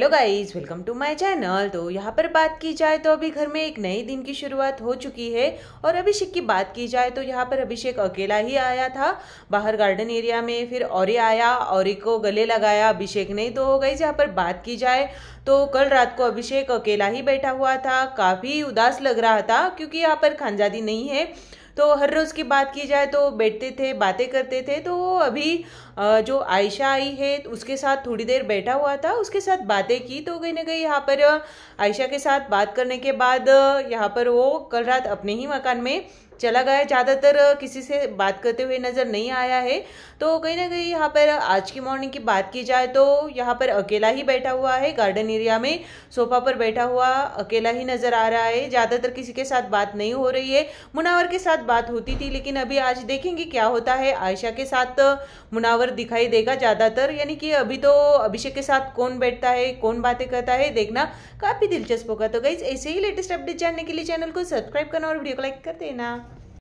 hello guys welcome to my channel तो यहाँ पर बात की जाए तो अभी घर में एक नए दिन की शुरुआत हो चुकी है और अभिषेक की बात की जाए तो यहाँ पर अभिषेक अकेला ही आया था बाहर गार्डन एरिया में फिर और आया और को गले लगाया अभिषेक नहीं तो हो गई यहाँ पर बात की जाए तो कल रात को अभिषेक अकेला ही बैठा हुआ था काफ़ी उदास लग रहा था क्योंकि यहाँ पर खानजादी नहीं है तो हर रोज़ की बात की जाए तो बैठते थे बातें करते थे तो वो अभी जो आयशा आई है उसके साथ थोड़ी देर बैठा हुआ था उसके साथ बातें की तो कहीं ना कहीं यहाँ पर आयशा के साथ बात करने के बाद यहाँ पर वो कल रात अपने ही मकान में चला गया ज़्यादातर किसी से बात करते हुए नज़र नहीं आया है तो कहीं ना कहीं यहाँ पर आज की मॉर्निंग की बात की जाए तो यहाँ पर अकेला ही बैठा हुआ है गार्डन एरिया में सोफा पर बैठा हुआ अकेला ही नज़र आ रहा है ज़्यादातर किसी के साथ बात नहीं हो रही है मुनावर के साथ बात होती थी लेकिन अभी आज देखेंगे क्या होता है आयशा के साथ मुनावर दिखाई देगा ज़्यादातर यानी कि अभी तो अभिषेक के साथ कौन बैठता है कौन बातें करता है देखना काफ़ी दिलचस्प होगा तो गई ऐसे ही लेटेस्ट अपडेट जानने के लिए चैनल को सब्सक्राइब करना और वीडियो को लाइक कर देना